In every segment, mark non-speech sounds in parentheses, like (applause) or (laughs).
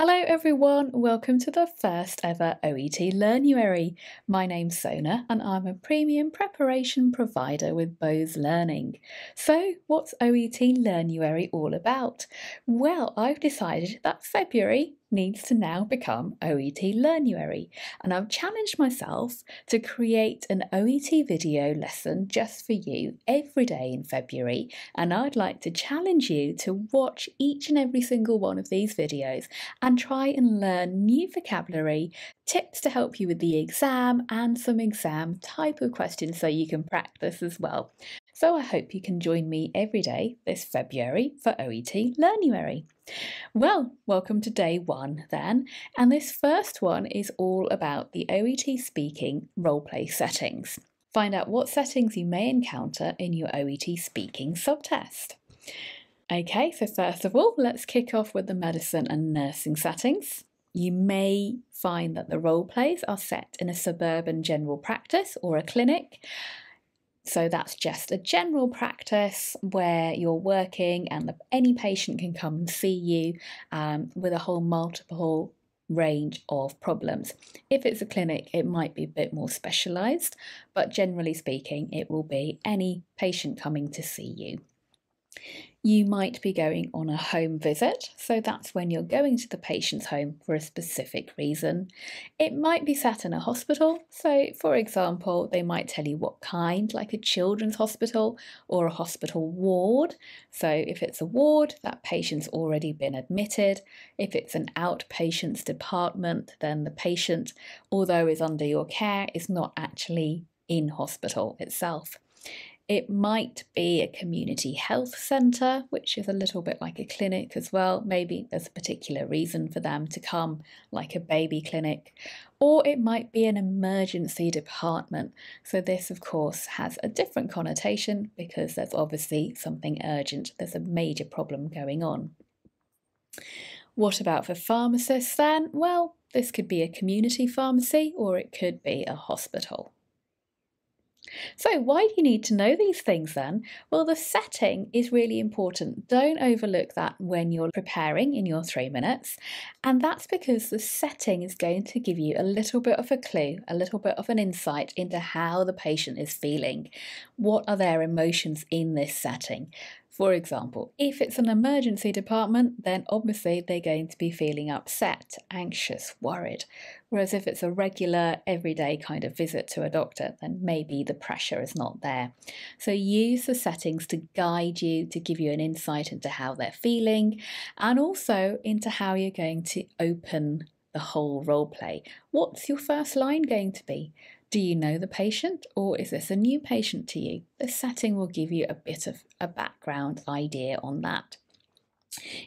Hello everyone, welcome to the first ever OET Learnuary. My name's Sona and I'm a premium preparation provider with Bose Learning. So what's OET Learnuary all about? Well, I've decided that February needs to now become OET Learnuary. And I've challenged myself to create an OET video lesson just for you every day in February. And I'd like to challenge you to watch each and every single one of these videos and try and learn new vocabulary, tips to help you with the exam, and some exam type of questions so you can practice as well. So I hope you can join me every day this February for OET Learnuary. Well, welcome to day one then, and this first one is all about the OET speaking roleplay settings. Find out what settings you may encounter in your OET speaking subtest. Okay, so first of all, let's kick off with the medicine and nursing settings. You may find that the role plays are set in a suburban general practice or a clinic, so that's just a general practice where you're working and the, any patient can come and see you um, with a whole multiple range of problems. If it's a clinic, it might be a bit more specialised, but generally speaking, it will be any patient coming to see you. You might be going on a home visit, so that's when you're going to the patient's home for a specific reason. It might be sat in a hospital, so for example, they might tell you what kind, like a children's hospital or a hospital ward. So if it's a ward, that patient's already been admitted. If it's an outpatient's department, then the patient, although is under your care, is not actually in hospital itself. It might be a community health centre, which is a little bit like a clinic as well. Maybe there's a particular reason for them to come, like a baby clinic. Or it might be an emergency department. So, this, of course, has a different connotation because there's obviously something urgent, there's a major problem going on. What about for pharmacists then? Well, this could be a community pharmacy or it could be a hospital. So, why do you need to know these things then? Well, the setting is really important. Don't overlook that when you're preparing in your three minutes. And that's because the setting is going to give you a little bit of a clue, a little bit of an insight into how the patient is feeling. What are their emotions in this setting? For example, if it's an emergency department, then obviously they're going to be feeling upset, anxious, worried. Whereas if it's a regular, everyday kind of visit to a doctor, then maybe the pressure is not there. So use the settings to guide you, to give you an insight into how they're feeling, and also into how you're going to open the whole role play. What's your first line going to be? Do you know the patient or is this a new patient to you? The setting will give you a bit of a background idea on that.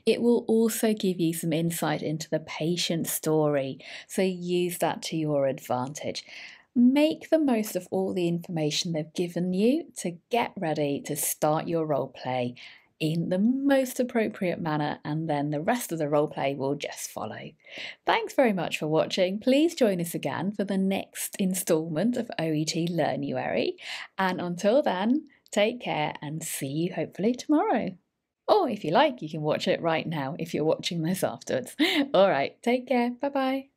It will also give you some insight into the patient's story, so use that to your advantage. Make the most of all the information they've given you to get ready to start your role play in the most appropriate manner, and then the rest of the role play will just follow. Thanks very much for watching. Please join us again for the next instalment of OET Learnuary. And until then, take care and see you hopefully tomorrow. Or if you like, you can watch it right now if you're watching this afterwards. (laughs) All right, take care. Bye bye.